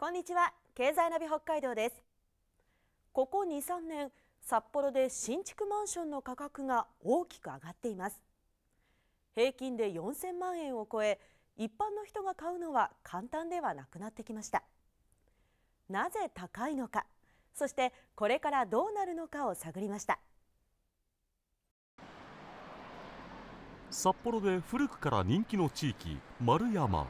こんにちは経済ナビ北海道ですここ2、3年札幌で新築マンションの価格が大きく上がっています平均で4000万円を超え一般の人が買うのは簡単ではなくなってきましたなぜ高いのかそしてこれからどうなるのかを探りました札幌で古くから人気の地域丸山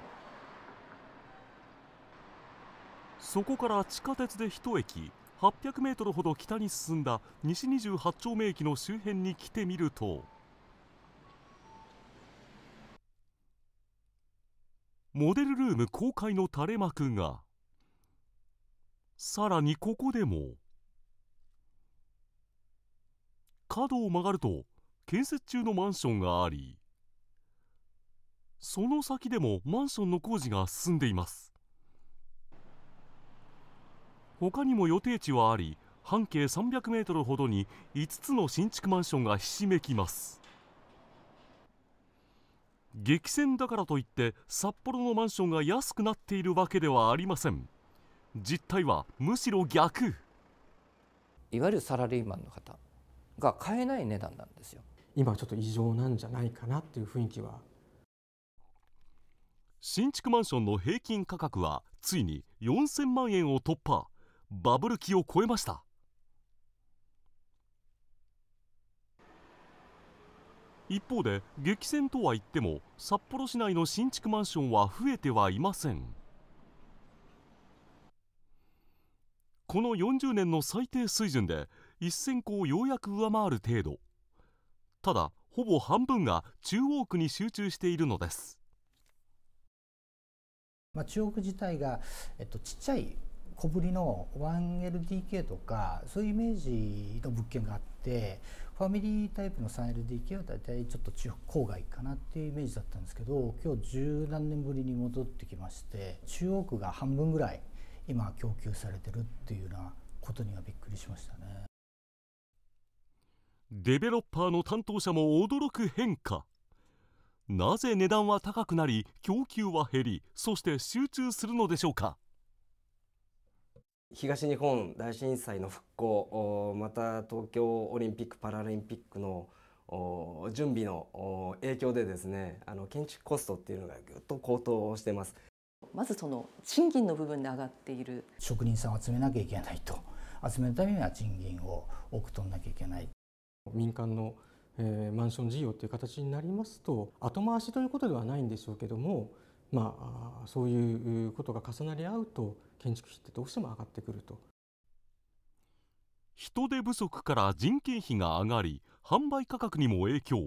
そこから地下鉄で1駅 800m ほど北に進んだ西28丁目駅の周辺に来てみるとモデルルーム公開の垂れ幕がさらにここでも角を曲がると建設中のマンションがありその先でもマンションの工事が進んでいます他にも予定地はあり半径300メートルほどに5つの新築マンションがひしめきます激戦だからといって札幌のマンションが安くなっているわけではありません実態はむしろ逆いわゆるサラリーマンの方が買えない値段なんですよ今ちょっと異常なんじゃないかなっていう雰囲気は新築マンションの平均価格はついに4000万円を突破バブル期を超えました一方で激戦とは言っても札幌市内の新築マンションは増えてはいませんこの40年の最低水準で1000戸をようやく上回る程度ただほぼ半分が中央区に集中しているのです、まあ、中央区自体が、えっと、ちっちゃい小ぶりの 1LDK とかそういうイメージの物件があってファミリータイプの 3LDK は大体ちょっと地方郊外かなっていうイメージだったんですけど今日十何年ぶりに戻ってきまして中央区が半分ぐらい今供給されてるっていうようなことにはびっくりしましたね。デベロッパーの担当者も驚く変化なぜ値段は高くなり供給は減りそして集中するのでしょうか東日本大震災の復興また東京オリンピック・パラリンピックの準備の影響でですねあの建築コストっていうのがぐっと高騰してますまずその賃金の部分で上がっている職人さんを集めなきゃいけないと集めるためには賃金を多く取らなきゃいけない民間の、えー、マンション事業という形になりますと後回しということではないんでしょうけどもまあ、そういうことが重なり合うと建築費ってどうしても上がってくると人手不足から人件費が上がり販売価格にも影響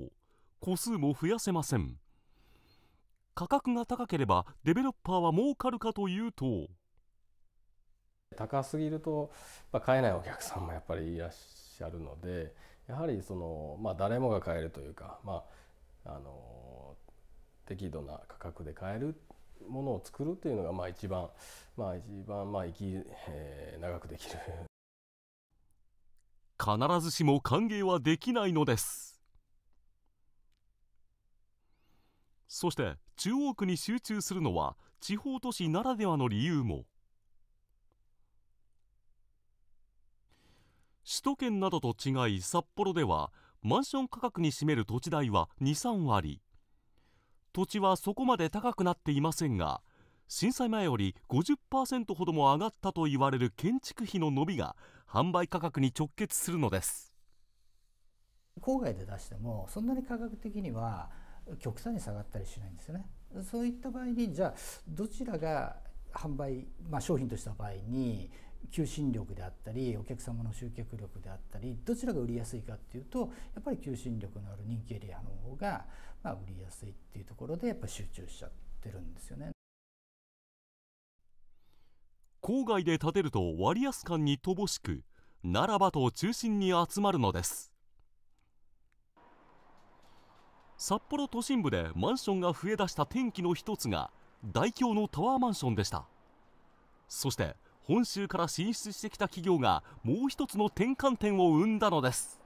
個数も増やせません価格が高ければデベロッパーは儲かるかというと高すぎると買えないお客さんもやっぱりいらっしゃるのでやはりその、まあ、誰もが買えるというか、まあ、あの適度な価格で買えるものを作るっていうのがまあ一番まあ一番まあ生き、えー、長くできる 必ずしも歓迎はできないのですそして中央区に集中するのは地方都市ならではの理由も首都圏などと違い札幌ではマンション価格に占める土地代は23割土地はそこまで高くなっていませんが震災前より50%ほども上がったといわれる建築費の伸びが販売価格に直結するのです郊外で出してもそんなに価格的には極端に下がったりしないんですよね。そういった場合にじゃあどちらが販売、まあ、商品とした場合に求心力であったりお客様の集客力であったりどちらが売りやすいかっていうとやっぱり求心力のある人気エリアの方が、まあ、売りやすいっていうところでやっぱ集中しちゃってるんですよね。郊外で建てると割安感に乏しくならばと中心に集まるのです札幌都心部でマンションが増え出した天気の一つが大京のタワーマンションでしたそして本州から進出してきた企業がもう一つの転換点を生んだのです